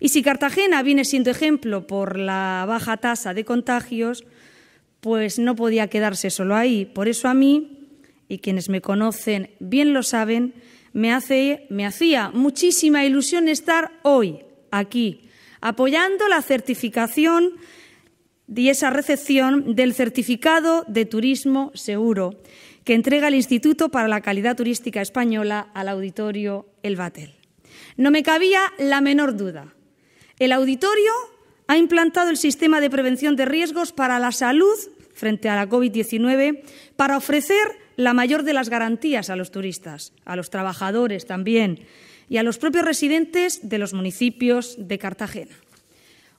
Y si Cartagena viene siendo ejemplo por la baja tasa de contagios, pues no podía quedarse solo ahí. Por eso a mí, y quienes me conocen bien lo saben, me, hace, me hacía muchísima ilusión estar hoy aquí, apoyando la certificación y esa recepción del certificado de turismo seguro que entrega el Instituto para la Calidad Turística Española al auditorio El Batel. No me cabía la menor duda el auditorio ha implantado el sistema de prevención de riesgos para la salud frente a la COVID-19 para ofrecer la mayor de las garantías a los turistas, a los trabajadores también y a los propios residentes de los municipios de Cartagena.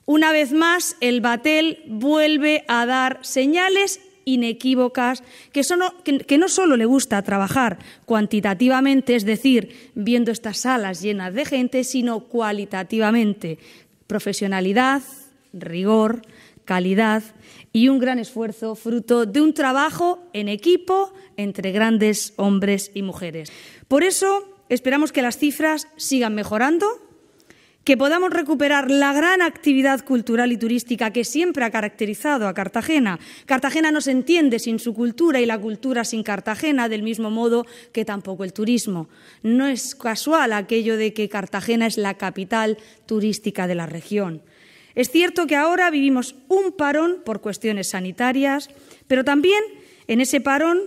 Una vez más, el Batel vuelve a dar señales inequívocas que, no solo le gusta trabajar cuantitativamente, es decir, viendo estas salas llenas de gente, sino cualitativamente, profesionalidad, rigor, calidad y un gran esfuerzo fruto de un trabajo en equipo entre grandes hombres y mujeres. Por eso esperamos que las cifras sigan mejorando que podamos recuperar la gran actividad cultural y turística que siempre ha caracterizado a Cartagena. Cartagena no se entiende sin su cultura y la cultura sin Cartagena, del mismo modo que tampoco el turismo. No es casual aquello de que Cartagena es la capital turística de la región. Es cierto que ahora vivimos un parón por cuestiones sanitarias, pero también en ese parón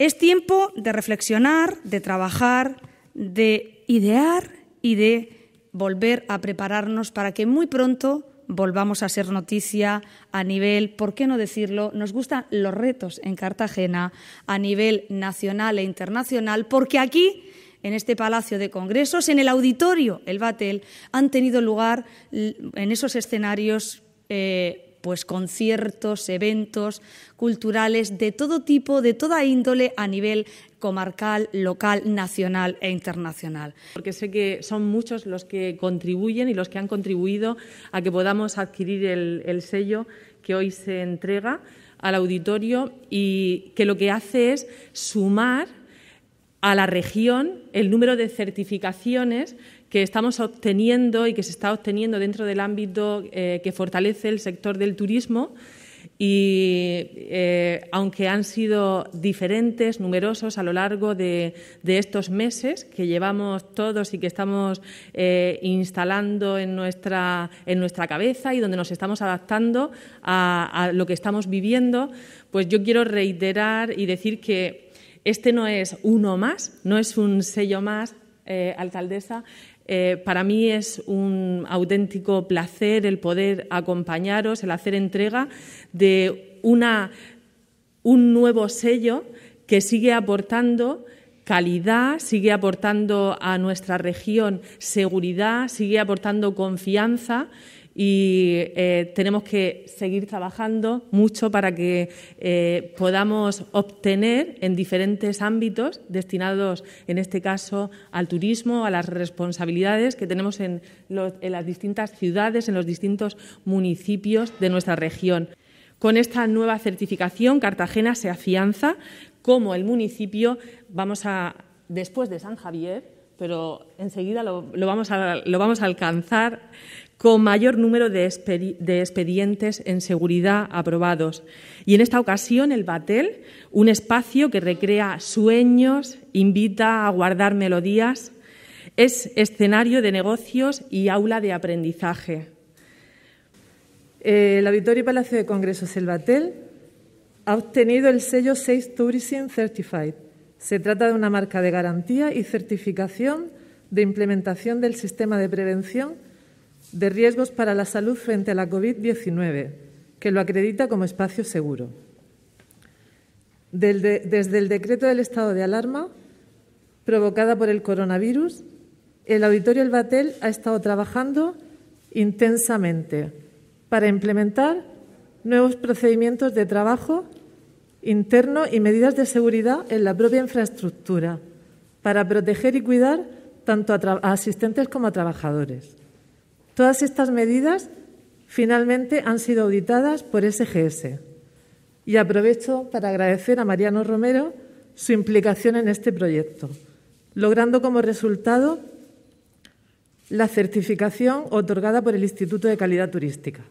es tiempo de reflexionar, de trabajar, de idear y de volver a prepararnos para que muy pronto volvamos a ser noticia a nivel, ¿por qué no decirlo? Nos gustan los retos en Cartagena a nivel nacional e internacional, porque aquí en este Palacio de Congresos, en el auditorio, el Batel, han tenido lugar en esos escenarios eh, pues conciertos, eventos culturales de todo tipo, de toda índole a nivel comarcal, local, nacional e internacional. Porque sé que son muchos los que contribuyen y los que han contribuido a que podamos adquirir el, sello que hoy se entrega al auditorio y que lo que hace es sumar a la región el número de certificaciones que estamos obteniendo y que se está obteniendo dentro del ámbito eh, que fortalece el sector del turismo. Y eh, aunque han sido diferentes, numerosos a lo largo de, estos meses que llevamos todos y que estamos eh, instalando en nuestra, en nuestra cabeza y donde nos estamos adaptando a lo que estamos viviendo, pues yo quiero reiterar y decir que este no es uno más, no es un sello más, eh, alcaldesa. Eh, para mí es un auténtico placer el poder acompañaros, el hacer entrega de un nuevo sello que sigue aportando calidad, sigue aportando a nuestra región seguridad, sigue aportando confianza y eh, tenemos que seguir trabajando mucho para que eh, podamos obtener en diferentes ámbitos destinados, en este caso, al turismo, a las responsabilidades que tenemos en, en las distintas ciudades, en los distintos municipios de nuestra región. Con esta nueva certificación, Cartagena se afianza como el municipio, vamos a, después de San Javier, pero enseguida lo, vamos, a, lo vamos a alcanzar con mayor número de, expedientes en seguridad aprobados. Y en esta ocasión, el Batel, un espacio que recrea sueños, invita a guardar melodías, es escenario de negocios y aula de aprendizaje. El Auditorio y Palacio de Congresos, el Batel, ha obtenido el sello 6 Tourism Certified se trata de una marca de garantía y certificación de implementación del sistema de prevención de riesgos para la salud frente a la COVID-19, que lo acredita como espacio seguro. Desde el decreto del estado de alarma provocada por el coronavirus, el Auditorio El Batel ha estado trabajando intensamente para implementar nuevos procedimientos de trabajo interno y medidas de seguridad en la propia infraestructura para proteger y cuidar tanto a, asistentes como a trabajadores. Todas estas medidas finalmente han sido auditadas por SGS y aprovecho para agradecer a Mariano Romero su implicación en este proyecto, logrando como resultado la certificación otorgada por el Instituto de Calidad Turística.